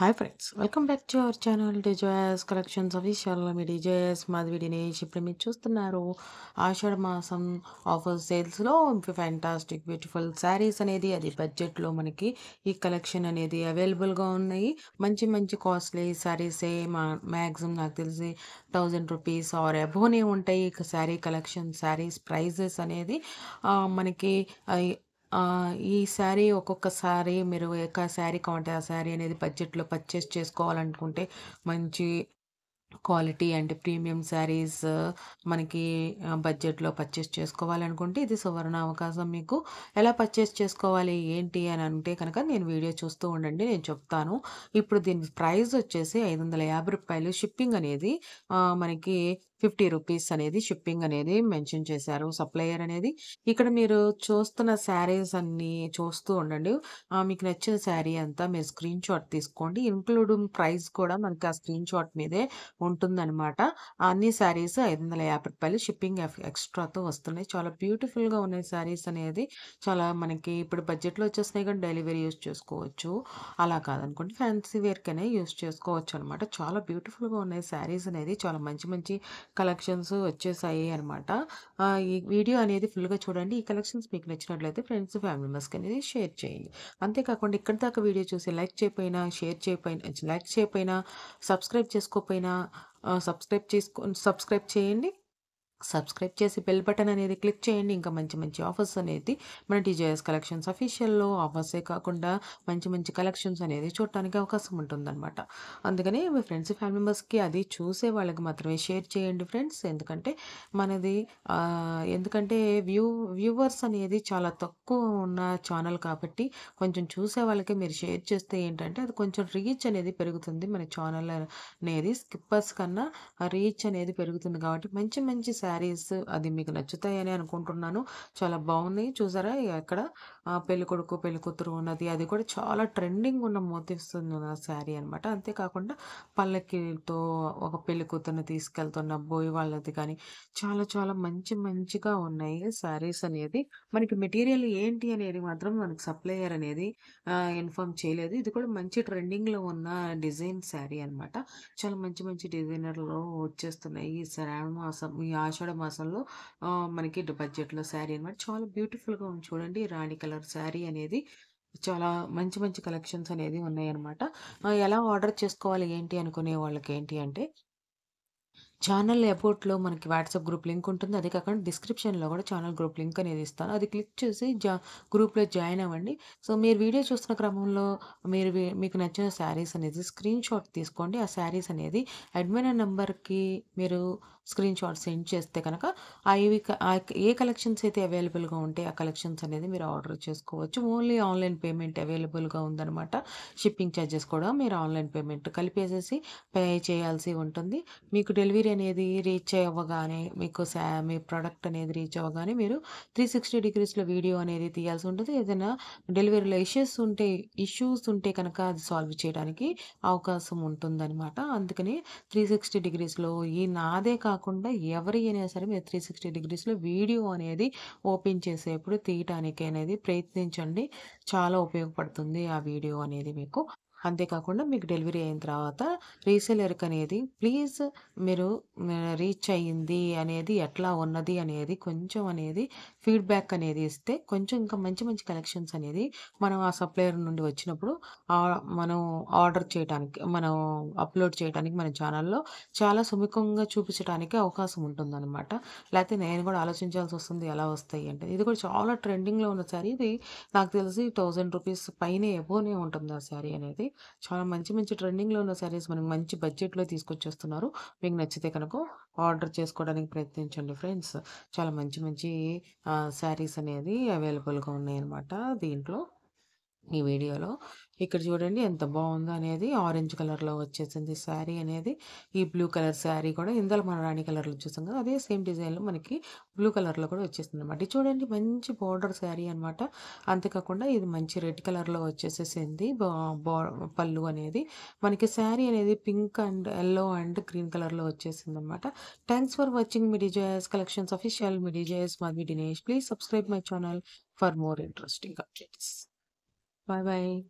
Hi friends welcome back to our channel డిజోయస్ collections official మీ డిజోయస్ మాధవి దినేష్ ఇప్పుడు మీరు చూస్తున్నారు ఆషాఢ మాసం ఆఫర్ సేల్స్లో ఫ్యాంటాస్టిక్ బ్యూటిఫుల్ శారీస్ అనేది అది బడ్జెట్లో మనకి ఈ కలెక్షన్ అనేది అవైలబుల్గా ఉన్నాయి మంచి మంచి కాస్ట్లీ శారీసే మా మ్యాక్సిమం నాకు తెలిసి థౌజండ్ రూపీస్ ఆర్ అబోనే ఉంటాయి శారీ కలెక్షన్ శారీస్ ప్రైజెస్ అనేది మనకి ఈ శారీ ఒక్కొక్క శారీ మీరు ఒక శారీ కావాలంటే ఆ శారీ అనేది బడ్జెట్లో పర్చేస్ చేసుకోవాలనుకుంటే మంచి క్వాలిటీ అండ్ ప్రీమియం శారీస్ మనకి బడ్జెట్లో పర్చేస్ చేసుకోవాలనుకుంటే ఇది సువర్ణ అవకాశం మీకు ఎలా పర్చేస్ చేసుకోవాలి ఏంటి అని అంటే కనుక నేను వీడియో చూస్తూ ఉండండి నేను చెప్తాను ఇప్పుడు దీని ప్రైస్ వచ్చేసి ఐదు వందల యాభై రూపాయలు షిప్పింగ్ అనేది మనకి ఫిఫ్టీ రూపీస్ అనేది షిప్పింగ్ అనేది మెన్షన్ చేశారు సప్లయర్ అనేది ఇక్కడ మీరు చూస్తున్న శారీస్ అన్ని చూస్తూ ఉండండి మీకు నచ్చిన శారీ అంతా మీరు స్క్రీన్ షాట్ తీసుకోండి ఇంక్లూడింగ్ ప్రైస్ కూడా మనకి ఆ స్క్రీన్ షాట్ మీదే ఉంటుందన్నమాట అన్ని శారీస్ ఐదు వందల యాభై రూపాయలు షిప్పింగ్ ఎక్స్ట్రాతో వస్తున్నాయి చాలా బ్యూటిఫుల్గా ఉన్నాయి శారీస్ అనేది చాలా మనకి ఇప్పుడు బడ్జెట్లో వచ్చేసినాయి కానీ డెలివరీ యూస్ చేసుకోవచ్చు అలా కాదనుకోండి ఫ్యాన్సీ వేర్కి యూస్ చేసుకోవచ్చు అనమాట చాలా బ్యూటిఫుల్గా ఉన్నాయి శారీస్ అనేది చాలా మంచి మంచి కలెక్షన్స్ వచ్చేసాయి అనమాట ఈ వీడియో అనేది ఫుల్గా చూడండి ఈ కలెక్షన్స్ మీకు నచ్చినట్లయితే ఫ్రెండ్స్ ఫ్యామిలీ మెంబర్స్కి అనేది షేర్ చేయండి అంతేకాకుండా ఇక్కడ దాకా వీడియో చూసి లైక్ చేయపోయినా షేర్ చేయపోయినా లైక్ చేయపోయినా సబ్స్క్రైబ్ చేసుకోపోయినా సబ్స్క్రైబ్ చేసుకో సబ్స్క్రైబ్ చేయండి సబ్స్క్రైబ్ చేసి బెల్ బటన్ అనేది క్లిక్ చేయండి ఇంకా మంచి మంచి ఆఫర్స్ అనేది మన టీజేఎస్ కలెక్షన్స్ అఫీషియల్లో ఆఫర్సే కాకుండా మంచి మంచి కలెక్షన్స్ అనేది చూడటానికి అవకాశం ఉంటుందన్నమాట అందుకని మీ ఫ్రెండ్స్ ఫ్యామిలీ మెంబర్స్కి అది చూసే వాళ్ళకి మాత్రమే షేర్ చేయండి ఫ్రెండ్స్ ఎందుకంటే మనది ఎందుకంటే వ్యూ వ్యూవర్స్ అనేది చాలా తక్కువ ఉన్న ఛానల్ కాబట్టి కొంచెం చూసే వాళ్ళకి మీరు షేర్ చేస్తే ఏంటంటే అది కొంచెం రీచ్ అనేది పెరుగుతుంది మన ఛానల్ అనేది స్కిప్పర్స్ కన్నా రీచ్ అనేది పెరుగుతుంది కాబట్టి మంచి మంచి శారీస్ అది మీకు నచ్చుతాయని అనుకుంటున్నాను చాలా బాగుంది చూసారా ఎక్కడ పెళ్లి కొడుకు పెళ్లి కూతురు ఉన్నది అది కూడా చాలా ట్రెండింగ్ ఉన్న మోతిస్తుంది ఆ శారీ అనమాట అంతేకాకుండా పల్లకితో ఒక పెళ్లి కూతురుని తీసుకెళ్తున్న బోయ్ వాళ్ళది కానీ చాలా చాలా మంచి మంచిగా ఉన్నాయి శారీస్ అనేది మనకి మెటీరియల్ ఏంటి అనేది మాత్రం మనకి సప్లయర్ అనేది ఇన్ఫామ్ చేయలేదు ఇది కూడా మంచి ట్రెండింగ్లో ఉన్న డిజైన్ శారీ అనమాట చాలా మంచి మంచి డిజైనర్లో వచ్చేస్తున్నాయి ఈ శ్రావణ మాసం ఈ ఆషాఢ ఆషాఢ మాసంలో మనకి బడ్జెట్లో శారీ అనమాట చాలా బ్యూటిఫుల్గా ఉంది చూడండి రాణి కలర్ శారీ అనేది చాలా మంచి మంచి కలెక్షన్స్ అనేది ఉన్నాయన్నమాట ఎలా ఆర్డర్ చేసుకోవాలి ఏంటి అనుకునే వాళ్ళకి ఏంటి అంటే ఛానల్ ఎపోర్ట్లో మనకి వాట్సాప్ గ్రూప్ లింక్ ఉంటుంది అదే కాకుండా డిస్క్రిప్షన్లో కూడా ఛానల్ గ్రూప్ లింక్ అనేది ఇస్తాను అది క్లిక్ చేసి జా గ్రూప్లో జాయిన్ అవ్వండి సో మీరు వీడియో చూస్తున్న క్రమంలో మీరు మీకు నచ్చిన శారీస్ అనేది స్క్రీన్ షాట్ తీసుకోండి ఆ శారీస్ అనేది అడ్మిన్ నెంబర్కి మీరు స్క్రీన్ షాట్ సెండ్ చేస్తే కనుక అవి ఏ కలెక్షన్స్ అయితే అవైలబుల్గా ఉంటాయి ఆ కలెక్షన్స్ అనేది మీరు ఆర్డర్ చేసుకోవచ్చు ఓన్లీ ఆన్లైన్ పేమెంట్ అవైలబుల్గా ఉందన్నమాట షిప్పింగ్ ఛార్జెస్ కూడా మీరు ఆన్లైన్ పేమెంట్ కలిపేసేసి పే చేయాల్సి ఉంటుంది మీకు డెలివరీ అనేది రీచ్ అవ్వగానే మీకు శా మీ ప్రోడక్ట్ అనేది రీచ్ అవ్వగానే మీరు త్రీ సిక్స్టీ డిగ్రీస్లో వీడియో అనేది తీయాల్సి ఉంటుంది ఏదైనా డెలివరీలో ఇష్యూస్ ఉంటే ఇష్యూస్ ఉంటే కనుక అది సాల్వ్ చేయడానికి అవకాశం ఉంటుందన్నమాట అందుకని త్రీ సిక్స్టీ డిగ్రీస్లో ఈ నాదే కాకుండా ఎవరి అయినా సరే మీరు త్రీ సిక్స్టీ డిగ్రీస్లో వీడియో అనేది ఓపెన్ చేసేప్పుడు తీయటానికి అనేది ప్రయత్నించండి చాలా ఉపయోగపడుతుంది ఆ వీడియో అనేది మీకు అంతేకాకుండా మీకు డెలివరీ అయిన తర్వాత రీసెలర్కి అనేది ప్లీజ్ మీరు రీచ్ అయ్యింది అనేది ఎట్లా ఉన్నది అనేది కొంచెం అనేది ఫీడ్బ్యాక్ అనేది ఇస్తే కొంచెం ఇంకా మంచి మంచి కలెక్షన్స్ అనేది మనం ఆ సప్లయర్ నుండి వచ్చినప్పుడు మనం ఆర్డర్ చేయడానికి మనం అప్లోడ్ చేయడానికి మన ఛానల్లో చాలా సుముఖంగా చూపించడానికి అవకాశం ఉంటుందన్నమాట లేకపోతే నేను కూడా ఆలోచించాల్సి వస్తుంది ఎలా వస్తాయి అంటే ఇది కూడా చాలా ట్రెండింగ్లో ఉన్న శారీ ఇది నాకు తెలిసి థౌజండ్ రూపీస్ పైన ఎబోనే ఉంటుంది ఆ శారీ అనేది చాలా మంచి మంచి ట్రెండింగ్లో ఉన్న శారీస్ మనకి మంచి బడ్జెట్లో తీసుకొచ్చేస్తున్నారు మీకు నచ్చితే కనుక ఆర్డర్ చేసుకోవడానికి ప్రయత్నించండి ఫ్రెండ్స్ చాలా మంచి మంచి శారీస్ అనేది అవైలబుల్గా అన్నమాట దీంట్లో ఈ వీడియోలో ఇక్కడ చూడండి ఎంత బాగుందో అనేది ఆరెంజ్ కలర్లో వచ్చేసింది శారీ అనేది ఈ బ్లూ కలర్ శారీ కూడా ఇందులో మన రాణి కలర్లో చూసాం కదా అదే సేమ్ డిజైన్లో మనకి బ్లూ కలర్లో కూడా వచ్చేసింది అనమాట చూడండి మంచి బార్డర్ శారీ అనమాట అంతేకాకుండా ఇది మంచి రెడ్ కలర్లో వచ్చేసేసింది పళ్ళు అనేది మనకి శారీ అనేది pink and yellow and green కలర్లో వచ్చేసింది అనమాట థ్యాంక్స్ ఫర్ వాచింగ్ మిడిజాయస్ కలెక్షన్స్ అఫీషియల్ మిడిజాయస్ మాది Dinesh please subscribe my channel for more interesting updates Bye bye.